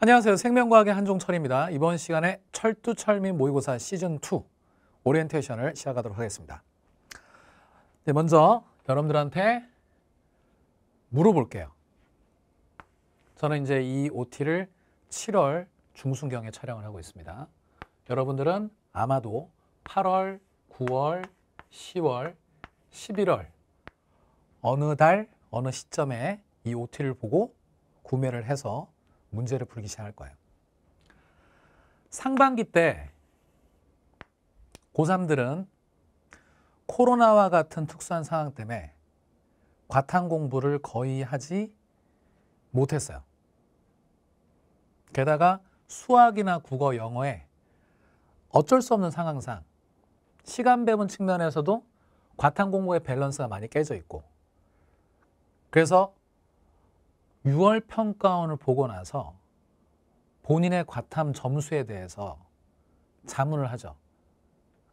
안녕하세요. 생명과학의 한종철입니다. 이번 시간에 철두철미 모의고사 시즌2 오리엔테이션을 시작하도록 하겠습니다. 네, 먼저 여러분들한테 물어볼게요. 저는 이제 이 OT를 7월 중순경에 촬영을 하고 있습니다. 여러분들은 아마도 8월, 9월, 10월, 11월 어느 달, 어느 시점에 이 OT를 보고 구매를 해서 문제를 풀기 시작할 거예요. 상반기 때 고3들은 코로나와 같은 특수한 상황 때문에 과탐 공부를 거의 하지 못했어요. 게다가 수학이나 국어, 영어에 어쩔 수 없는 상황상 시간 배분 측면에서도 과탐 공부의 밸런스가 많이 깨져 있고 그래서 6월 평가원을 보고 나서 본인의 과탐 점수에 대해서 자문을 하죠.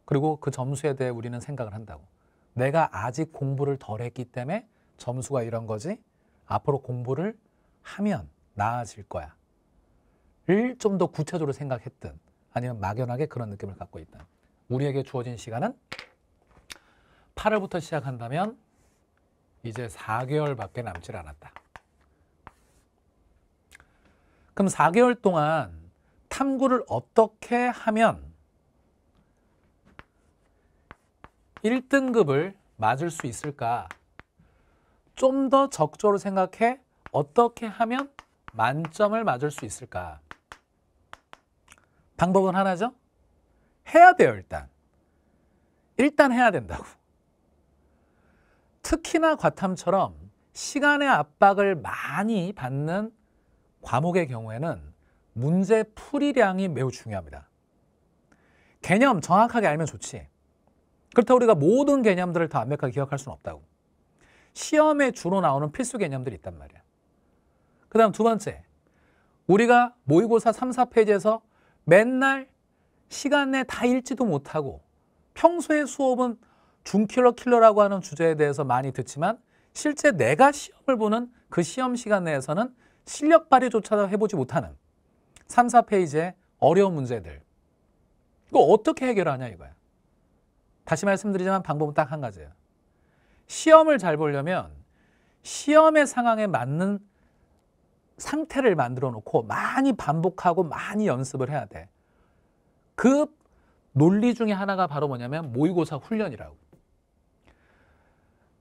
그리고 그 점수에 대해 우리는 생각을 한다고. 내가 아직 공부를 덜 했기 때문에 점수가 이런 거지. 앞으로 공부를 하면 나아질 거야. 를좀 더 구체적으로 생각했든 아니면 막연하게 그런 느낌을 갖고 있든 우리에게 주어진 시간은 8월부터 시작한다면 이제 4개월밖에 남질 않았다. 그럼 4개월 동안 탐구를 어떻게 하면 1등급을 맞을 수 있을까? 좀 더적절로 생각해 어떻게 하면 만점을 맞을 수 있을까? 방법은 하나죠? 해야 돼요, 일단. 일단 해야 된다고. 특히나 과탐처럼 시간의 압박을 많이 받는 과목의 경우에는 문제 풀이량이 매우 중요합니다. 개념 정확하게 알면 좋지. 그렇다고 우리가 모든 개념들을 다 완벽하게 기억할 수는 없다고. 시험에 주로 나오는 필수 개념들이 있단 말이야. 그 다음 두 번째, 우리가 모의고사 3, 4페이지에서 맨날 시간에 다 읽지도 못하고 평소의 수업은 중킬러 킬러라고 하는 주제에 대해서 많이 듣지만 실제 내가 시험을 보는 그 시험 시간 내에서는 실력 발휘조차 도 해보지 못하는 3, 4페이지의 어려운 문제들. 이거 어떻게 해결하냐 이거야. 다시 말씀드리지만 방법은 딱 한 가지예요. 시험을 잘 보려면 시험의 상황에 맞는 상태를 만들어 놓고 많이 반복하고 많이 연습을 해야 돼. 그 논리 중에 하나가 바로 뭐냐면 모의고사 훈련이라고.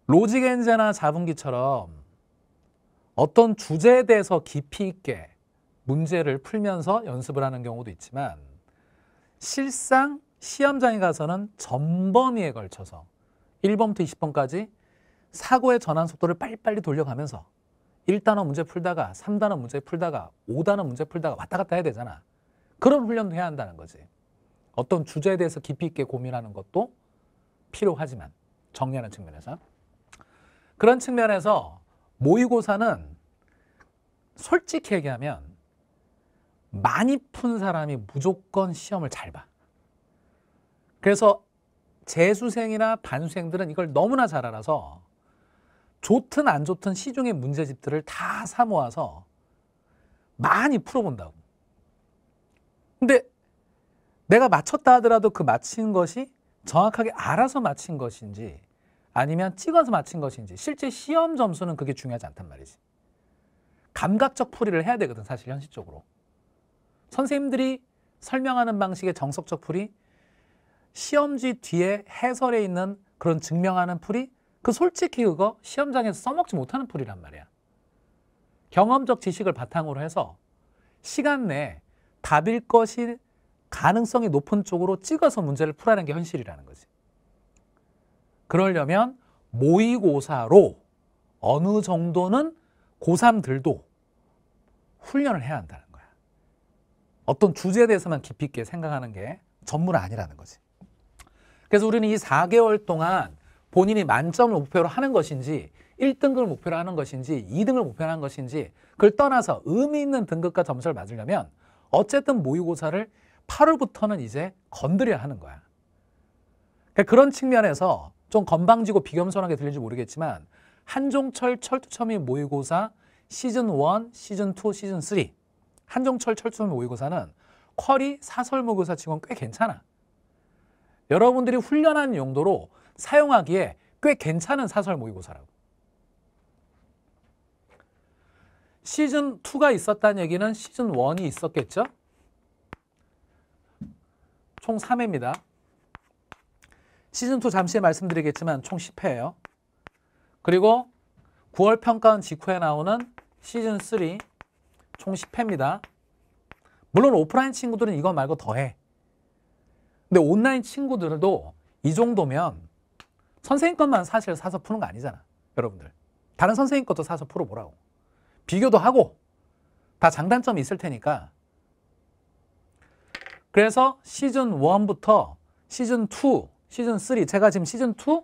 로직엔제나 자분기처럼 어떤 주제에 대해서 깊이 있게 문제를 풀면서 연습을 하는 경우도 있지만 실상 시험장에 가서는 전범위에 걸쳐서 1번부터 20번까지 사고의 전환 속도를 빨리빨리 돌려가면서 1단원 문제 풀다가 3단원 문제 풀다가 5단원 문제 풀다가 왔다 갔다 해야 되잖아. 그런 훈련도 해야 한다는 거지. 어떤 주제에 대해서 깊이 있게 고민하는 것도 필요하지만 정리하는 측면에서 그런 측면에서 모의고사는 솔직히 얘기하면 많이 푼 사람이 무조건 시험을 잘 봐. 그래서 재수생이나 반수생들은 이걸 너무나 잘 알아서 좋든 안 좋든 시중의 문제집들을 다 사모아서 많이 풀어본다고. 근데 내가 맞췄다 하더라도 그 맞힌 것이 정확하게 알아서 맞힌 것인지 아니면 찍어서 맞힌 것인지 실제 시험 점수는 그게 중요하지 않단 말이지. 감각적 풀이를 해야 되거든 사실 현실적으로. 선생님들이 설명하는 방식의 정석적 풀이 시험지 뒤에 해설에 있는 그런 증명하는 풀이 그 솔직히 그거 시험장에서 써먹지 못하는 풀이란 말이야. 경험적 지식을 바탕으로 해서 시간 내에 답일 것이 가능성이 높은 쪽으로 찍어서 문제를 풀어야하는게 현실이라는 거지. 그러려면 모의고사로 어느 정도는 고3들도 훈련을 해야 한다는 거야. 어떤 주제에 대해서만 깊이 있게 생각하는 게 전문 아니라는 거지. 그래서 우리는 이 4개월 동안 본인이 만점을 목표로 하는 것인지 1등급을 목표로 하는 것인지 2등을 목표로 하는 것인지 그걸 떠나서 의미 있는 등급과 점수를 맞으려면 어쨌든 모의고사를 8월부터는 이제 건드려야 하는 거야. 그러니까 그런 측면에서 좀 건방지고 비겸손하게 들릴지 모르겠지만 한종철 철두철미 모의고사 시즌 1, 시즌 2, 시즌 3 한종철 철두철미 모의고사는 쿼리 사설 모의고사 치곤 꽤 괜찮아. 여러분들이 훈련한 용도로 사용하기에 꽤 괜찮은 사설 모의고사라고. 시즌 2가 있었다는 얘기는 시즌 1이 있었겠죠? 총 3회입니다. 시즌2 잠시 말씀드리겠지만 총 10회예요. 그리고 9월 평가원 직후에 나오는 시즌3 총 10회입니다. 물론 오프라인 친구들은 이거 말고 더해. 근데 온라인 친구들도 이 정도면 선생님 것만 사실 사서 푸는 거 아니잖아. 여러분들. 다른 선생님 것도 사서 풀어보라고. 비교도 하고 다 장단점이 있을 테니까. 그래서 시즌 1부터 시즌 2 시즌 3 제가 지금 시즌 2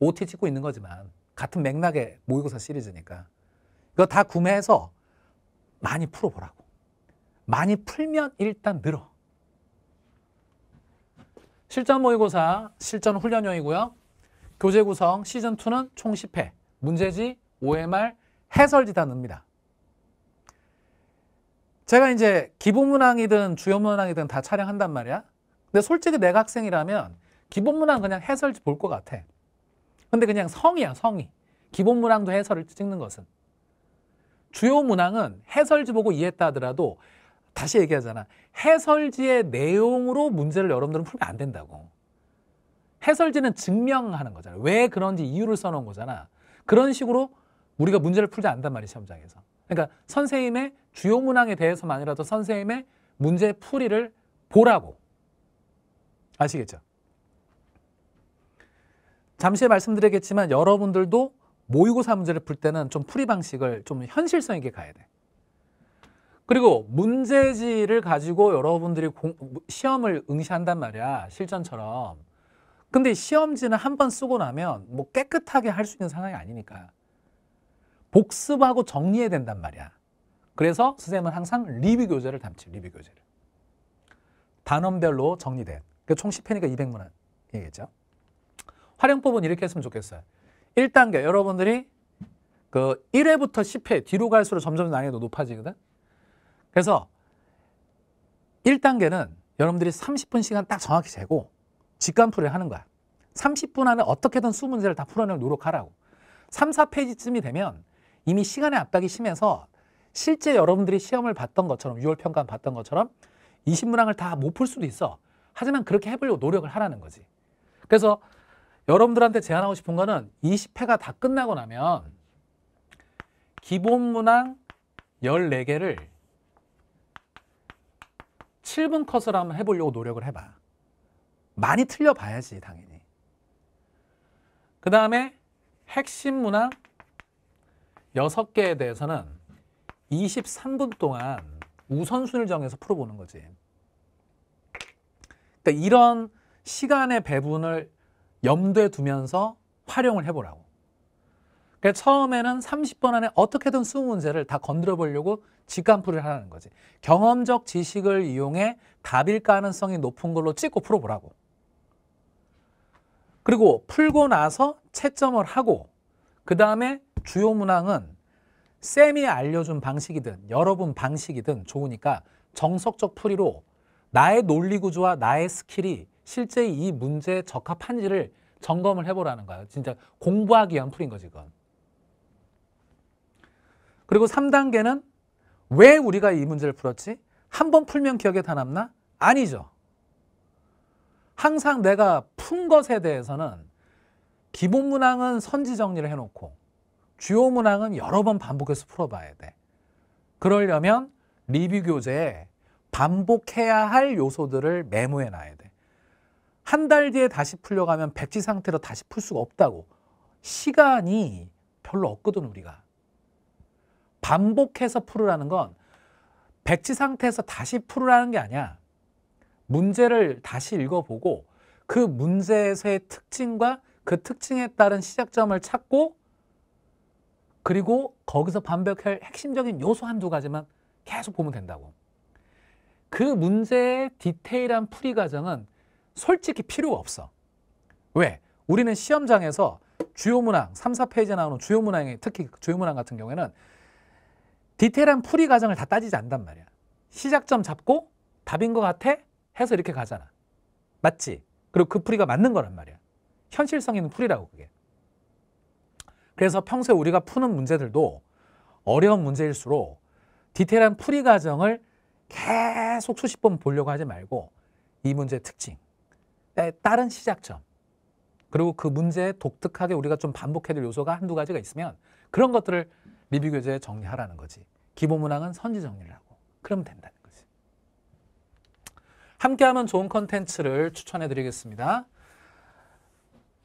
OT 찍고 있는 거지만 같은 맥락의 모의고사 시리즈니까 이거 다 구매해서 많이 풀어보라고. 많이 풀면 일단 늘어. 실전 모의고사, 실전 훈련용이고요. 교재 구성 시즌2는 총 10회, 문제지, OMR, 해설지 다 넣습니다. 제가 이제 기본 문항이든 주요 문항이든 다 촬영한단 말이야. 근데 솔직히 내가 학생이라면 기본문항 그냥 해설지 볼 것 같아. 근데 그냥 성이야, 성이. 기본문항도 해설을 찍는 것은. 주요 문항은 해설지 보고 이해했다 하더라도 다시 얘기하잖아. 해설지의 내용으로 문제를 여러분들은 풀면 안 된다고. 해설지는 증명하는 거잖아. 왜 그런지 이유를 써놓은 거잖아. 그런 식으로 우리가 문제를 풀지 않단 말이야, 시험장에서. 그러니까 선생님의 주요 문항에 대해서만이라도 선생님의 문제 풀이를 보라고. 아시겠죠? 잠시 말씀드리겠지만 여러분들도 모의고사 문제를 풀 때는 좀 풀이 방식을 좀 현실성 있게 가야 돼. 그리고 문제지를 가지고 여러분들이 공, 시험을 응시한단 말이야. 실전처럼. 근데 시험지는 한 번 쓰고 나면 뭐 깨끗하게 할 수 있는 상황이 아니니까. 복습하고 정리해야 된단 말이야. 그래서 선생님은 항상 리뷰 교재를 담지, 리뷰 교재를. 단원별로 정리된. 그총 10회니까 200문 얘기겠죠. 활용법은 이렇게 했으면 좋겠어요. 1단계 여러분들이 그 1회부터 10회 뒤로 갈수록 점점 난이도 높아지거든. 그래서 1단계는 여러분들이 30분 시간 딱 정확히 재고 직관풀이를 하는 거야. 30분 안에 어떻게든 수문제를 다 풀어내려 노력하라고. 3, 4페이지쯤이 되면 이미 시간의 압박이 심해서 실제 여러분들이 시험을 봤던 것처럼 6월 평가 봤던 것처럼 20문항을 다 못 풀 수도 있어. 하지만 그렇게 해보려고 노력을 하라는 거지. 그래서 여러분들한테 제안하고 싶은 거는 20회가 다 끝나고 나면 기본 문항 14개를 7분 컷을 한번 해보려고 노력을 해봐. 많이 틀려봐야지 당연히. 그 다음에 핵심 문항 6개에 대해서는 23분 동안 우선순위를 정해서 풀어보는 거지. 그러니까 이런 시간의 배분을 염두에 두면서 활용을 해보라고. 그러니까 처음에는 30번 안에 어떻게든 20문제를 다 건드려 보려고 직간풀이를 하라는 거지. 경험적 지식을 이용해 답일 가능성이 높은 걸로 찍고 풀어보라고. 그리고 풀고 나서 채점을 하고 그 다음에 주요 문항은 쌤이 알려준 방식이든 여러분 방식이든 좋으니까 정석적 풀이로 나의 논리 구조와 나의 스킬이 실제 이 문제에 적합한지를 점검을 해보라는 거예요. 진짜 공부하기 위한 풀인 거지, 이건. 그리고 3단계는 왜 우리가 이 문제를 풀었지? 한번 풀면 기억에 다 남나? 아니죠. 항상 내가 푼 것에 대해서는 기본 문항은 선지 정리를 해놓고 주요 문항은 여러 번 반복해서 풀어봐야 돼. 그러려면 리뷰 교재에 반복해야 할 요소들을 메모해 놔야 돼. 한달 뒤에 다시 풀려가면 백지 상태로 다시 풀 수가 없다고. 시간이 별로 없거든 우리가. 반복해서 풀으라는 건 백지 상태에서 다시 풀으라는 게 아니야. 문제를 다시 읽어보고 그 문제에서의 특징과 그 특징에 따른 시작점을 찾고 그리고 거기서 반복할 핵심적인 요소 한두 가지만 계속 보면 된다고. 그 문제의 디테일한 풀이 과정은 솔직히 필요가 없어. 왜? 우리는 시험장에서 주요 문항, 3, 4페이지에 나오는 주요 문항이 특히 주요 문항 같은 경우에는 디테일한 풀이 과정을 다 따지지 않단 말이야. 시작점 잡고 답인 것 같아? 해서 이렇게 가잖아. 맞지? 그리고 그 풀이가 맞는 거란 말이야. 현실성 있는 풀이라고 그게. 그래서 평소에 우리가 푸는 문제들도 어려운 문제일수록 디테일한 풀이 과정을 계속 수십 번 보려고 하지 말고 이 문제의 특징, 따른 시작점 그리고 그 문제에 독특하게 우리가 좀 반복해야 될 요소가 한두 가지가 있으면 그런 것들을 리뷰 교재에 정리하라는 거지. 기본 문항은 선지 정리를 하고 그러면 된다는 거지. 함께하면 좋은 컨텐츠를 추천해 드리겠습니다.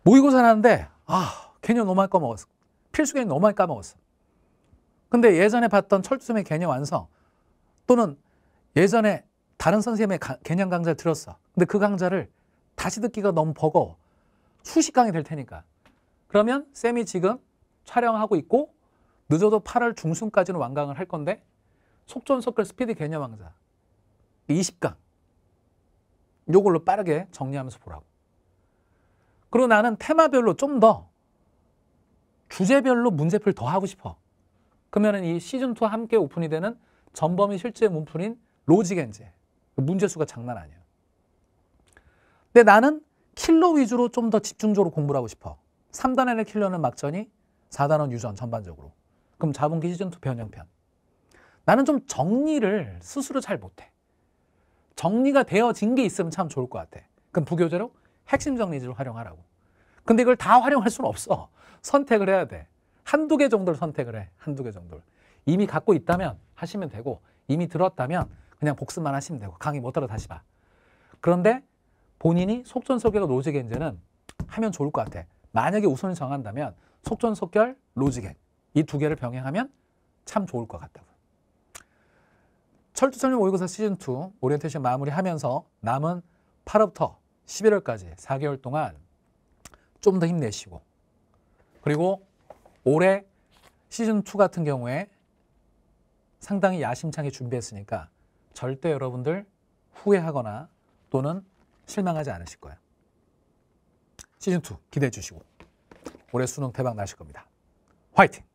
모의고사를 하는데 아 개념 너무 많이 까먹었어. 필수 개념 너무 많이 까먹었어. 근데 예전에 봤던 철수의 개념 완성 또는 예전에 다른 선생님의 개념 강좌를 들었어. 근데 그 강좌를 다시 듣기가 너무 버거워. 수십 강이 될 테니까. 그러면 쌤이 지금 촬영하고 있고 늦어도 8월 중순까지는 완강을 할 건데 속전속결 스피드 개념 왕자 20강 요걸로 빠르게 정리하면서 보라고. 그리고 나는 테마별로 좀 더 주제별로 문제풀 더 하고 싶어. 그러면 이 시즌2와 함께 오픈이 되는 전범이 실제 문풀인 로직엔제. 문제수가 장난 아니에요. 근데 나는 킬러 위주로 좀 더 집중적으로 공부를 하고 싶어. 3단원의 킬러는 막전이 4단원 유전 전반적으로. 그럼 자본기 지전투 변형편. 나는 좀 정리를 스스로 잘 못해. 정리가 되어진 게 있으면 참 좋을 것 같아. 그럼 부교재로 핵심 정리지를 활용하라고. 근데 이걸 다 활용할 수는 없어. 선택을 해야 돼. 한두 개 정도를 선택을 해. 한두 개 정도를. 이미 갖고 있다면 하시면 되고 이미 들었다면 그냥 복습만 하시면 되고 강의 못 들어 다시 봐. 그런데 본인이 속전속결과 로직엔제는 하면 좋을 것 같아. 만약에 우선을 정한다면 속전속결, 로직엔 이두 개를 병행하면 참 좋을 것 같다고. 철두철미 모의고사 시즌2 오리엔테이션 마무리하면서 남은 8월부터 11월까지 4개월 동안 좀 더 힘내시고 그리고 올해 시즌2 같은 경우에 상당히 야심차게 준비했으니까 절대 여러분들 후회하거나 또는 실망하지 않으실 거예요. 시즌2 기대해 주시고 올해 수능 대박 나실 겁니다. 화이팅!